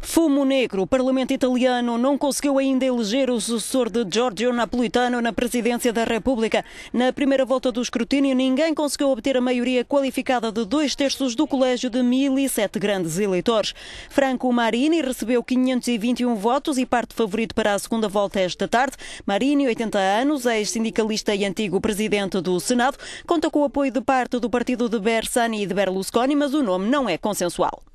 Fumo negro. O Parlamento italiano não conseguiu ainda eleger o sucessor de Giorgio Napolitano na presidência da República. Na primeira volta do escrutínio, ninguém conseguiu obter a maioria qualificada de dois terços do colégio de 1.007 grandes eleitores. Franco Marini recebeu 521 votos e parte favorito para a segunda volta esta tarde. Marini, 80 anos, ex-sindicalista e antigo presidente do Senado, conta com o apoio de parte do partido de Bersani e de Berlusconi, mas o nome não é consensual.